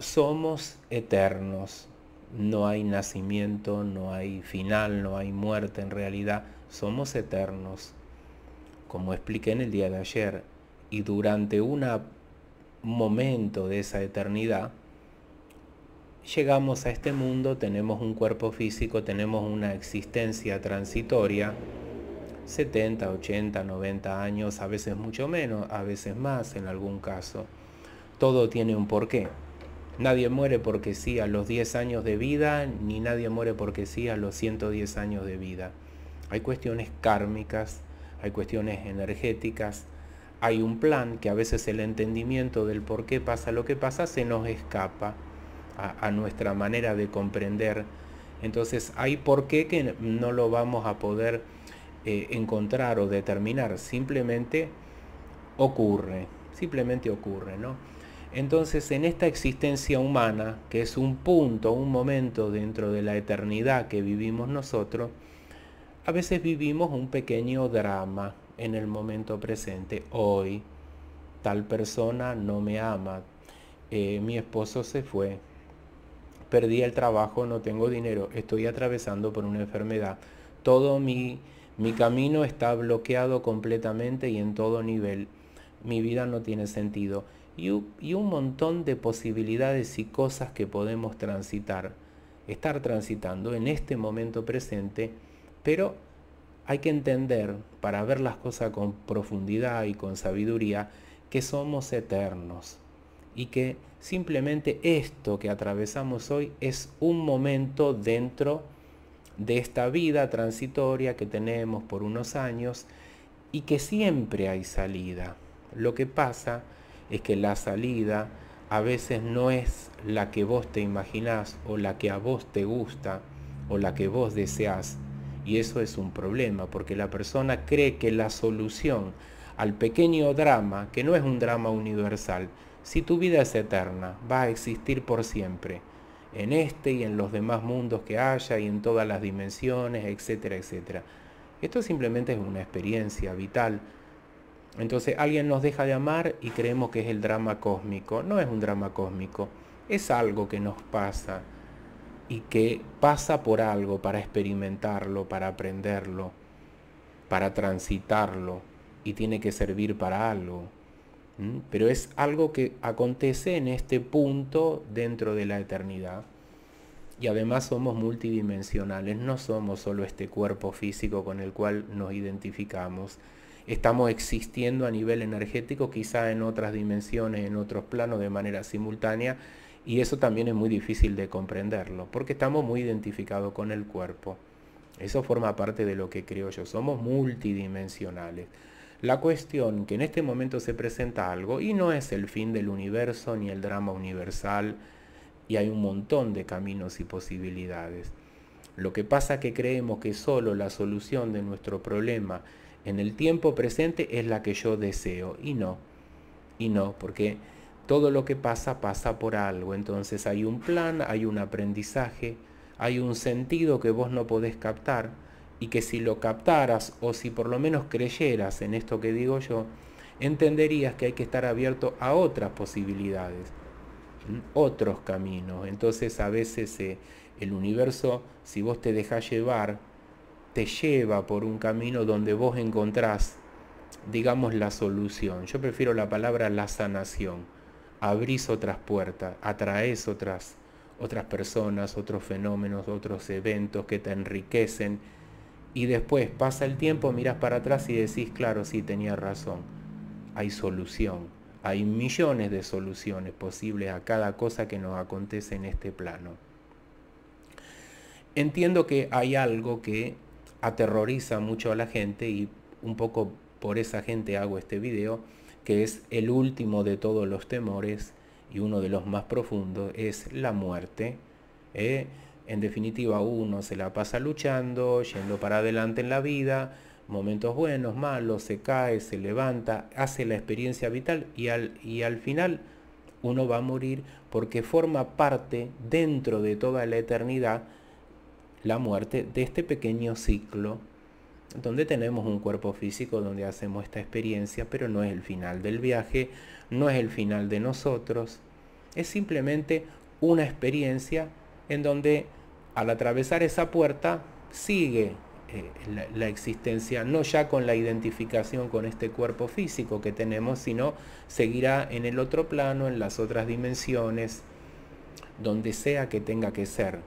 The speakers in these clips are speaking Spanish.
somos eternos. No hay nacimiento, no hay final, no hay muerte en realidad. Somos eternos. Como expliqué en el día de ayer, y durante un momento de esa eternidad, llegamos a este mundo, tenemos un cuerpo físico, tenemos una existencia transitoria, 70, 80, 90 años, a veces mucho menos, a veces más en algún caso. Todo tiene un porqué. Nadie muere porque sí a los 10 años de vida, ni nadie muere porque sí a los 110 años de vida. Hay cuestiones kármicas, hay cuestiones energéticas, hay un plan que a veces el entendimiento del por qué pasa lo que pasa se nos escapa a, nuestra manera de comprender. Entonces hay por qué que no lo vamos a poder eh, encontrar o determinar, simplemente ocurre, simplemente ocurre, ¿no? Entonces en esta existencia humana, que es un punto, un momento dentro de la eternidad que vivimos nosotros, a veces vivimos un pequeño drama en el momento presente. Hoy tal persona no me ama, eh, mi esposo se fue, perdí el trabajo, no tengo dinero, estoy atravesando por una enfermedad. Todo mi, mi camino está bloqueado completamente y en todo nivel. Mi vida no tiene sentido y, un montón de posibilidades y cosas que podemos transitar, estar transitando en este momento presente, pero hay que entender, para ver las cosas con profundidad y con sabiduría, que somos eternos y que simplemente esto que atravesamos hoy es un momento dentro de esta vida transitoria que tenemos por unos años y que siempre hay salida. Lo que pasa es que la salida a veces no es la que vos te imaginás o la que a vos te gusta o la que vos deseás. Y eso es un problema, porque la persona cree que la solución al pequeño drama, que no es un drama universal, si tu vida es eterna, va a existir por siempre, en este y en los demás mundos que haya y en todas las dimensiones, etcétera, etcétera. Esto simplemente es una experiencia vital entonces alguien nos deja de amar y creemos que es el drama cósmico. No es un drama cósmico, es algo que nos pasa y que pasa por algo para experimentarlo, para aprenderlo, para transitarlo y tiene que servir para algo. Pero es algo que acontece en este punto dentro de la eternidad. Y además somos multidimensionales, no somos solo este cuerpo físico con el cual nos identificamos estamos existiendo a nivel energético, quizá en otras dimensiones, en otros planos de manera simultánea, y eso también es muy difícil de comprenderlo, porque estamos muy identificados con el cuerpo. Eso forma parte de lo que creo yo, somos multidimensionales. La cuestión que en este momento se presenta algo, y no es el fin del universo ni el drama universal, y hay un montón de caminos y posibilidades. Lo que pasa es que creemos que solo la solución de nuestro problema en el tiempo presente es la que yo deseo. Y no, y no, porque todo lo que pasa pasa por algo. Entonces hay un plan, hay un aprendizaje, hay un sentido que vos no podés captar y que si lo captaras o si por lo menos creyeras en esto que digo yo, entenderías que hay que estar abierto a otras posibilidades, mm, otros caminos. Entonces a veces eh, el universo, si vos te dejas llevar te lleva por un camino donde vos encontrás, digamos, la solución. Yo prefiero la palabra la sanación. Abrís otras puertas, atraes otras, otras personas, otros fenómenos, otros eventos que te enriquecen. Y después pasa el tiempo, miras para atrás y decís, claro, sí, tenía razón. Hay solución. Hay millones de soluciones posibles a cada cosa que nos acontece en este plano. Entiendo que hay algo que aterroriza mucho a la gente y un poco por esa gente hago este video, que es el último de todos los temores y uno de los más profundos, es la muerte. ¿eh? En definitiva, uno se la pasa luchando, yendo para adelante en la vida, momentos buenos, malos, se cae, se levanta, hace la experiencia vital y y al final uno va a morir porque forma parte dentro de toda la eternidad la muerte de este pequeño ciclo donde tenemos un cuerpo físico donde hacemos esta experiencia, pero no es el final del viaje, no es el final de nosotros, es simplemente una experiencia en donde al atravesar esa puerta sigue eh, la, existencia, no ya con la identificación con este cuerpo físico que tenemos, sino seguirá en el otro plano, en las otras dimensiones, donde sea que tenga que ser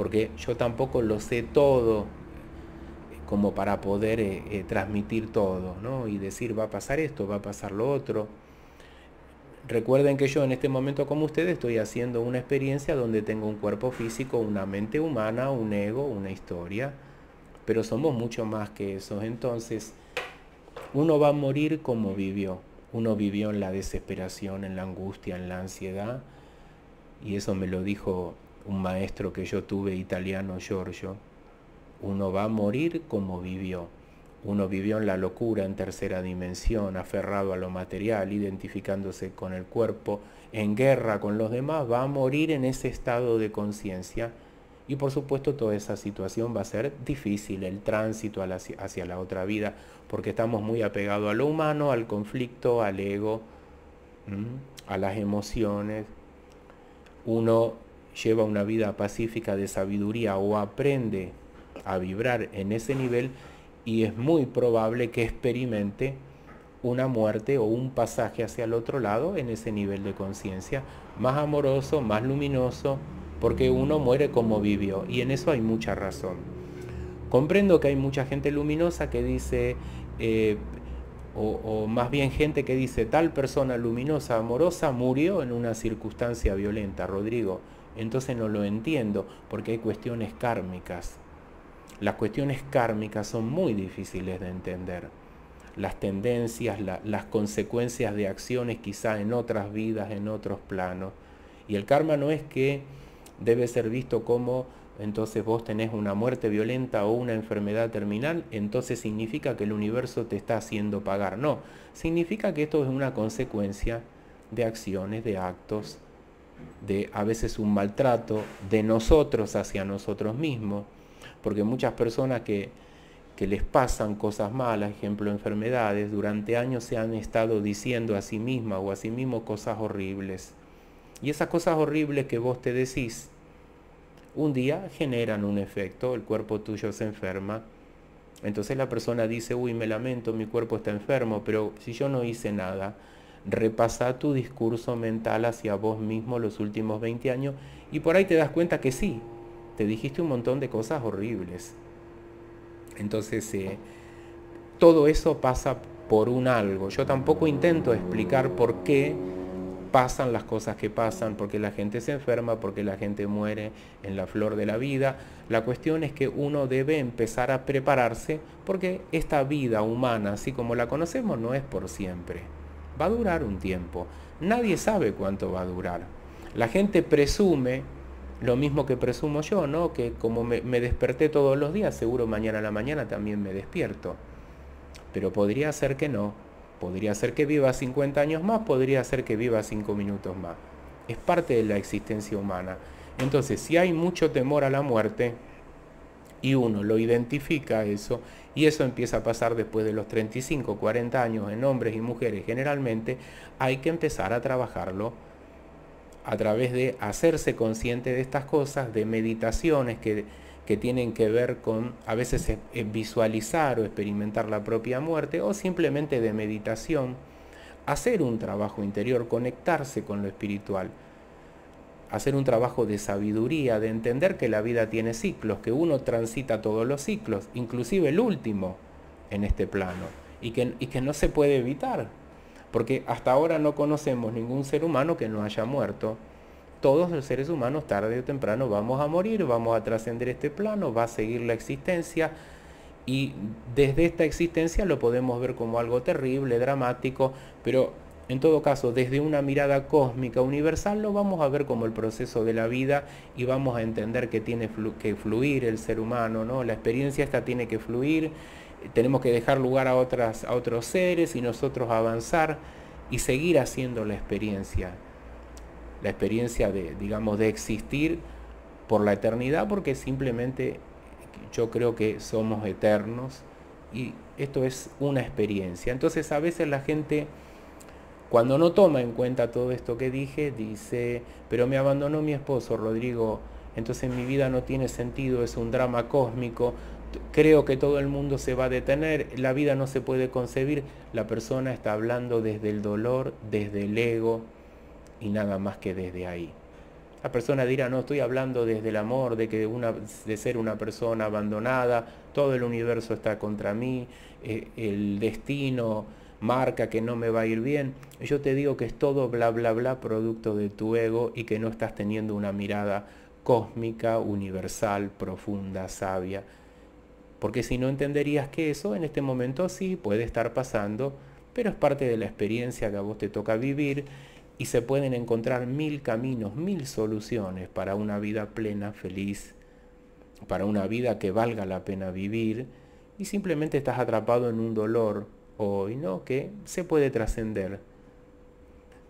porque yo tampoco lo sé todo como para poder eh, eh, transmitir todo, ¿no? Y decir, va a pasar esto, va a pasar lo otro. Recuerden que yo en este momento como ustedes estoy haciendo una experiencia donde tengo un cuerpo físico, una mente humana, un ego, una historia, pero somos mucho más que eso. Entonces, uno va a morir como vivió. Uno vivió en la desesperación, en la angustia, en la ansiedad, y eso me lo dijo un maestro que yo tuve italiano, Giorgio, uno va a morir como vivió. Uno vivió en la locura, en tercera dimensión, aferrado a lo material, identificándose con el cuerpo, en guerra con los demás, va a morir en ese estado de conciencia. Y por supuesto toda esa situación va a ser difícil, el tránsito hacia la otra vida, porque estamos muy apegados a lo humano, al conflicto, al ego, a las emociones. Uno lleva una vida pacífica de sabiduría o aprende a vibrar en ese nivel y es muy probable que experimente una muerte o un pasaje hacia el otro lado en ese nivel de conciencia, más amoroso, más luminoso, porque uno muere como vivió y en eso hay mucha razón. Comprendo que hay mucha gente luminosa que dice, eh, o, más bien gente que dice, tal persona luminosa, amorosa, murió en una circunstancia violenta, Rodrigo entonces no lo entiendo, porque hay cuestiones kármicas. Las cuestiones kármicas son muy difíciles de entender. Las tendencias, las consecuencias de acciones quizá en otras vidas, en otros planos. Y el karma no es que debe ser visto como entonces vos tenés una muerte violenta o una enfermedad terminal, entonces significa que el universo te está haciendo pagar. No, significa que esto es una consecuencia de acciones, de actos, de a veces un maltrato de nosotros hacia nosotros mismos, porque muchas personas que, que les pasan cosas malas, ejemplo enfermedades, durante años se han estado diciendo a sí misma o a sí mismo cosas horribles. Y esas cosas horribles que vos te decís, un día generan un efecto, el cuerpo tuyo se enferma. Entonces la persona dice, uy, me lamento, mi cuerpo está enfermo, pero si yo no hice nada, repasa tu discurso mental hacia vos mismo los últimos 20 años y por ahí te das cuenta que sí, te dijiste un montón de cosas horribles. Entonces, eh, todo eso pasa por un algo. Yo tampoco intento explicar por qué pasan las cosas que pasan, porque la gente se enferma, porque la gente muere en la flor de la vida. La cuestión es que uno debe empezar a prepararse porque esta vida humana, así como la conocemos, no es por siempre va a durar un tiempo. Nadie sabe cuánto va a durar. La gente presume, lo mismo que presumo yo, ¿no? Que como me, me desperté todos los días, seguro mañana a la mañana también me despierto. Pero podría ser que no. Podría ser que viva 50 años más, podría ser que viva 5 minutos más. Es parte de la existencia humana. Entonces, si hay mucho temor a la muerte, y uno lo identifica eso y eso empieza a pasar después de los 35, 40 años en hombres y mujeres generalmente, hay que empezar a trabajarlo a través de hacerse consciente de estas cosas, de meditaciones que, tienen que ver con a veces visualizar o experimentar la propia muerte o simplemente de meditación, hacer un trabajo interior, conectarse con lo espiritual hacer un trabajo de sabiduría, de entender que la vida tiene ciclos, que uno transita todos los ciclos, inclusive el último en este plano, y que, que no se puede evitar, porque hasta ahora no conocemos ningún ser humano que no haya muerto. Todos los seres humanos tarde o temprano vamos a morir, vamos a trascender este plano, va a seguir la existencia y desde esta existencia lo podemos ver como algo terrible, dramático, pero en todo caso, desde una mirada cósmica universal lo vamos a ver como el proceso de la vida y vamos a entender que tiene que fluir el ser humano, ¿no? La experiencia esta tiene que fluir, tenemos que dejar lugar a, otras, a otros seres y nosotros avanzar y seguir haciendo la experiencia. La experiencia de, digamos, de existir por la eternidad porque simplemente yo creo que somos eternos y esto es una experiencia. Entonces a veces la gente cuando no toma en cuenta todo esto que dije, dice, pero me abandonó mi esposo, Rodrigo, entonces mi vida no tiene sentido, es un drama cósmico, creo que todo el mundo se va a detener, la vida no se puede concebir, la persona está hablando desde el dolor, desde el ego y nada más que desde ahí. La persona dirá, no estoy hablando desde el amor, de, que de ser una persona abandonada, todo el universo está contra mí, eh, el destino, marca, que no me va a ir bien. Yo te digo que es todo bla, bla, bla, producto de tu ego y que no estás teniendo una mirada cósmica, universal, profunda, sabia. Porque si no entenderías que eso en este momento sí puede estar pasando, pero es parte de la experiencia que a vos te toca vivir y se pueden encontrar mil caminos, mil soluciones para una vida plena, feliz, para una vida que valga la pena vivir y simplemente estás atrapado en un dolor hoy, ¿no? Que se puede trascender.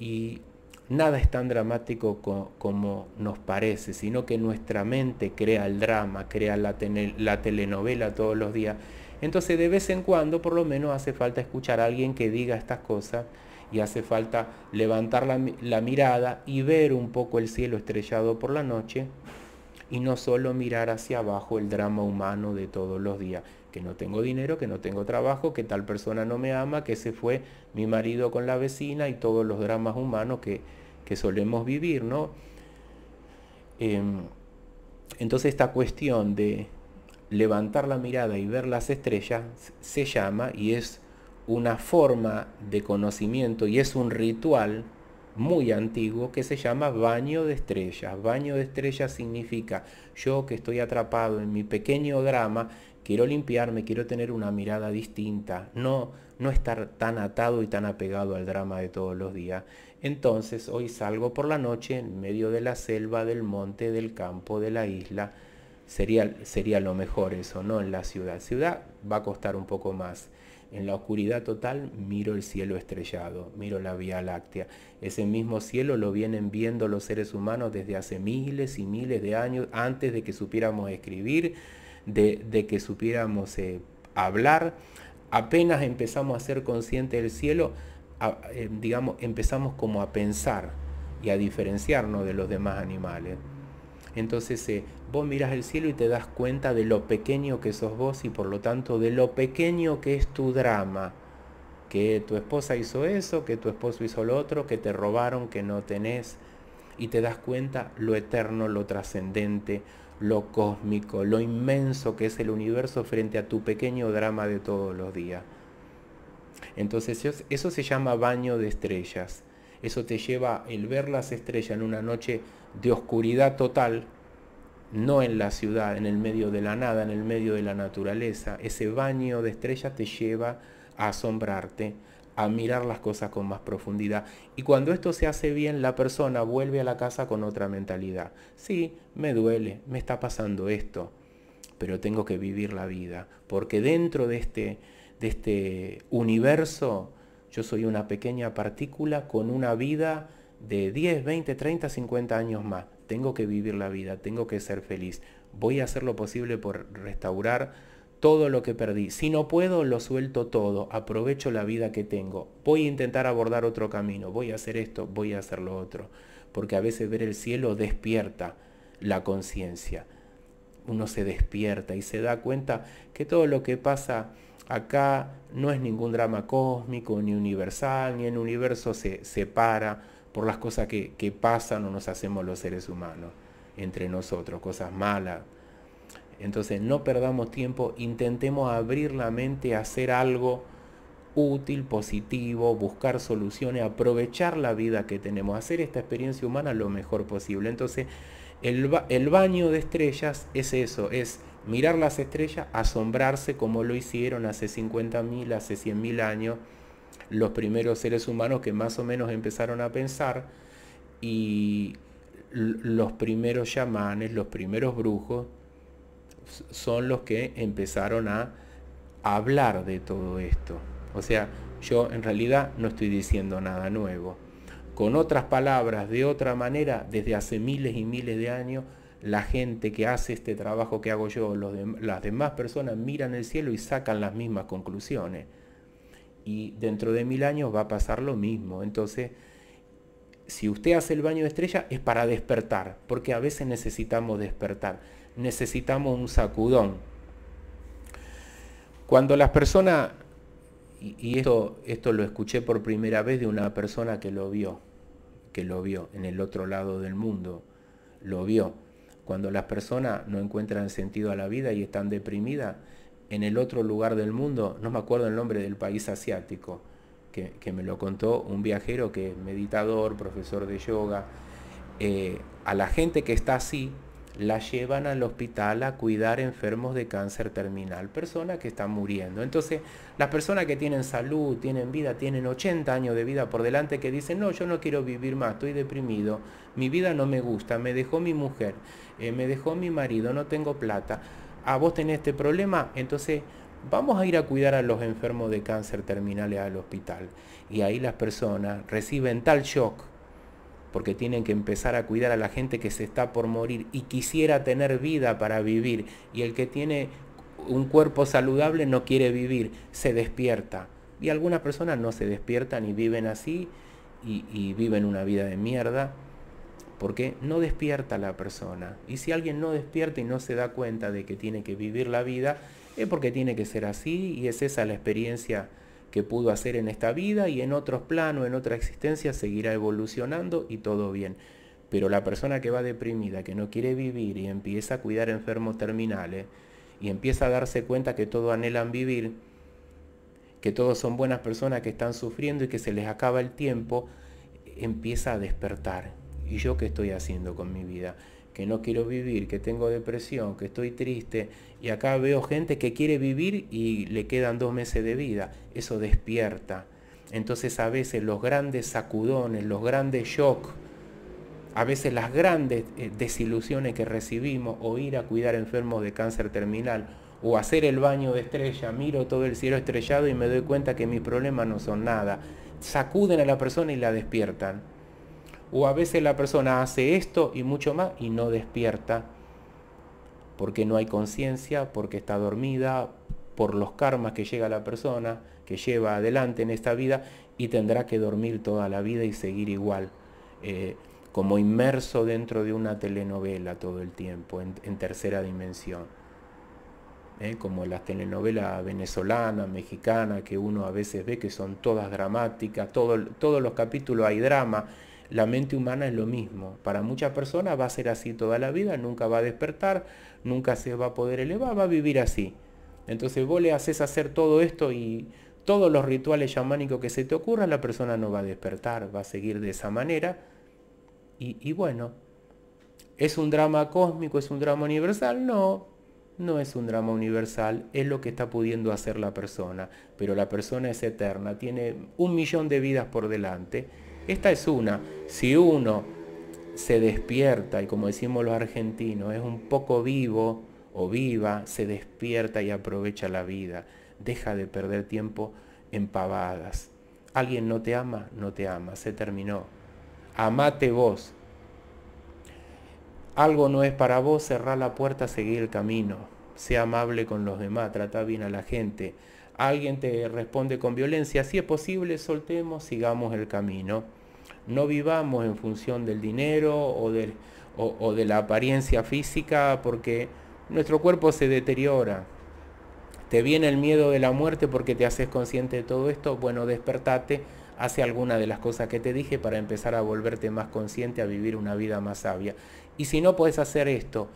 Y nada es tan dramático como nos parece, sino que nuestra mente crea el drama, crea la, la telenovela todos los días. Entonces de vez en cuando por lo menos hace falta escuchar a alguien que diga estas cosas y hace falta levantar la, la, mirada y ver un poco el cielo estrellado por la noche y no solo mirar hacia abajo el drama humano de todos los días que no tengo dinero, que no tengo trabajo, que tal persona no me ama, que se fue mi marido con la vecina y todos los dramas humanos que, solemos vivir, ¿no? Em, entonces esta cuestión de levantar la mirada y ver las estrellas se llama y es una forma de conocimiento y es un ritual muy antiguo que se llama baño de estrellas. Baño de estrellas significa yo que estoy atrapado en mi pequeño drama quiero limpiarme, quiero tener una mirada distinta, no, no estar tan atado y tan apegado al drama de todos los días. Entonces hoy salgo por la noche en medio de la selva, del monte, del campo, de la isla. Sería, sería lo mejor eso, no en la ciudad. Ciudad va a costar un poco más. En la oscuridad total miro el cielo estrellado, miro la Vía Láctea. Ese mismo cielo lo vienen viendo los seres humanos desde hace miles y miles de años, antes de que supiéramos escribir, de, que supiéramos eh, hablar. Apenas empezamos a ser conscientes del cielo, eh, digamos, empezamos como a pensar y a diferenciarnos de los demás animales. Entonces eh, vos miras el cielo y te das cuenta de lo pequeño que sos vos y por lo tanto de lo pequeño que es tu drama. Que tu esposa hizo eso, que tu esposo hizo lo otro, que te robaron, que no tenés. Y te das cuenta lo eterno, lo trascendente, lo cósmico, lo inmenso que es el universo frente a tu pequeño drama de todos los días. Entonces eso, se llama baño de estrellas. Eso te lleva el ver las estrellas en una noche de oscuridad total, no en la ciudad, en el medio de la nada, en el medio de la naturaleza. Ese baño de estrellas te lleva a asombrarte, a mirar las cosas con más profundidad. Y cuando esto se hace bien, la persona vuelve a la casa con otra mentalidad. Sí, me duele, me está pasando esto, pero tengo que vivir la vida, porque dentro de este, de este universo yo soy una pequeña partícula con una vida de 10, 20, 30, 50 años más. Tengo que vivir la vida, tengo que ser feliz. Voy a hacer lo posible por restaurar todo lo que perdí. Si no puedo, lo suelto todo, aprovecho la vida que tengo. Voy a intentar abordar otro camino, voy a hacer esto, voy a hacer lo otro. Porque a veces ver el cielo despierta la conciencia. Uno se despierta y se da cuenta que todo lo que pasa acá no es ningún drama cósmico, ni universal, ni el universo se separa por las cosas que, que pasan o nos hacemos los seres humanos entre nosotros, cosas malas, entonces no perdamos tiempo, intentemos abrir la mente hacer algo útil, positivo, buscar soluciones, aprovechar la vida que tenemos, hacer esta experiencia humana lo mejor posible. Entonces el, baño de estrellas es eso, es mirar las estrellas, asombrarse como lo hicieron hace 50.000, hace 100.000 años los primeros seres humanos que más o menos empezaron a pensar y los primeros chamanes, los primeros brujos son los que empezaron a hablar de todo esto. O sea, yo en realidad no estoy diciendo nada nuevo. Con otras palabras, de otra manera, desde hace miles y miles de años, la gente que hace este trabajo que hago yo, las demás personas miran el cielo y sacan las mismas conclusiones. Y dentro de mil años va a pasar lo mismo. Entonces, si usted hace el baño de estrella es para despertar, porque a veces necesitamos despertar necesitamos un sacudón. Cuando las personas, y esto, esto lo escuché por primera vez de una persona que lo vio, que lo vio en el otro lado del mundo, lo vio. Cuando las personas no encuentran sentido a la vida y están deprimidas, en el otro lugar del mundo, no me acuerdo el nombre del país asiático, que, me lo contó un viajero que es meditador, profesor de yoga, eh, a la gente que está así, la llevan al hospital a cuidar enfermos de cáncer terminal, personas que están muriendo. Entonces, las personas que tienen salud, tienen vida, tienen 80 años de vida por delante, que dicen, no, yo no quiero vivir más, estoy deprimido, mi vida no me gusta, me dejó mi mujer, eh, me dejó mi marido, no tengo plata, a ah, vos tenés este problema, entonces vamos a ir a cuidar a los enfermos de cáncer terminales al hospital. Y ahí las personas reciben tal shock porque tienen que empezar a cuidar a la gente que se está por morir y quisiera tener vida para vivir, y el que tiene un cuerpo saludable no quiere vivir, se despierta. Y algunas personas no se despiertan y viven así y, viven una vida de mierda porque no despierta la persona. Y si alguien no despierta y no se da cuenta de que tiene que vivir la vida, es porque tiene que ser así y es esa la experiencia que pudo hacer en esta vida y en otros planos, en otra existencia, seguirá evolucionando y todo bien. Pero la persona que va deprimida, que no quiere vivir y empieza a cuidar enfermos terminales y empieza a darse cuenta que todos anhelan vivir, que todos son buenas personas que están sufriendo y que se les acaba el tiempo, empieza a despertar. ¿Y yo qué estoy haciendo con mi vida? que no quiero vivir, que tengo depresión, que estoy triste, y acá veo gente que quiere vivir y le quedan dos meses de vida. Eso despierta. Entonces a veces los grandes sacudones, los grandes shocks, a veces las grandes eh, desilusiones que recibimos, o ir a cuidar enfermos de cáncer terminal, o hacer el baño de estrella, miro todo el cielo estrellado y me doy cuenta que mis problemas no son nada. Sacuden a la persona y la despiertan. O a veces la persona hace esto y mucho más y no despierta. Porque no hay conciencia, porque está dormida, por los karmas que llega la persona, que lleva adelante en esta vida y tendrá que dormir toda la vida y seguir igual. Eh, como inmerso dentro de una telenovela todo el tiempo, en, tercera dimensión. Eh, como las telenovelas venezolanas, mexicanas, que uno a veces ve que son todas dramáticas, todos los capítulos hay drama la mente humana es lo mismo. Para muchas personas va a ser así toda la vida, nunca va a despertar, nunca se va a poder elevar, va a vivir así. Entonces vos le haces hacer todo esto y todos los rituales chamánicos que se te ocurran, la persona no va a despertar, va a seguir de esa manera. y bueno, ¿es un drama cósmico, es un drama universal? No, no es un drama universal, es lo que está pudiendo hacer la persona. Pero la persona es eterna, tiene un millón de vidas por delante esta es una. Si uno se despierta, y como decimos los argentinos, es un poco vivo o viva, se despierta y aprovecha la vida. Deja de perder tiempo en pavadas. Alguien no te ama, no te ama, se terminó. Amate vos. Algo no es para vos, cerrá la puerta, seguí el camino. Sea amable con los demás, trata bien a la gente alguien te responde con violencia, si es posible, soltemos, sigamos el camino. No vivamos en función del dinero o, de la apariencia física porque nuestro cuerpo se deteriora. ¿Te viene el miedo de la muerte porque te haces consciente de todo esto? Bueno, despertate, hace alguna de las cosas que te dije para empezar a volverte más consciente, a vivir una vida más sabia. Y si no puedes hacer esto,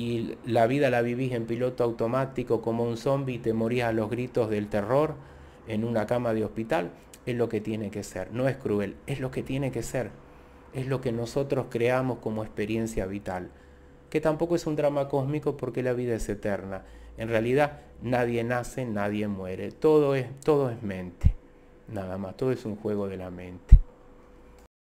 y la vida la vivís en piloto automático como un zombie y te morís a los gritos del terror en una cama de hospital, es lo que tiene que ser. No es cruel, es lo que tiene que ser. Es lo que nosotros creamos como experiencia vital. Que tampoco es un drama cósmico porque la vida es eterna. En realidad nadie nace, nadie muere. Todo es, todo es mente. Nada más, todo es un juego de la mente.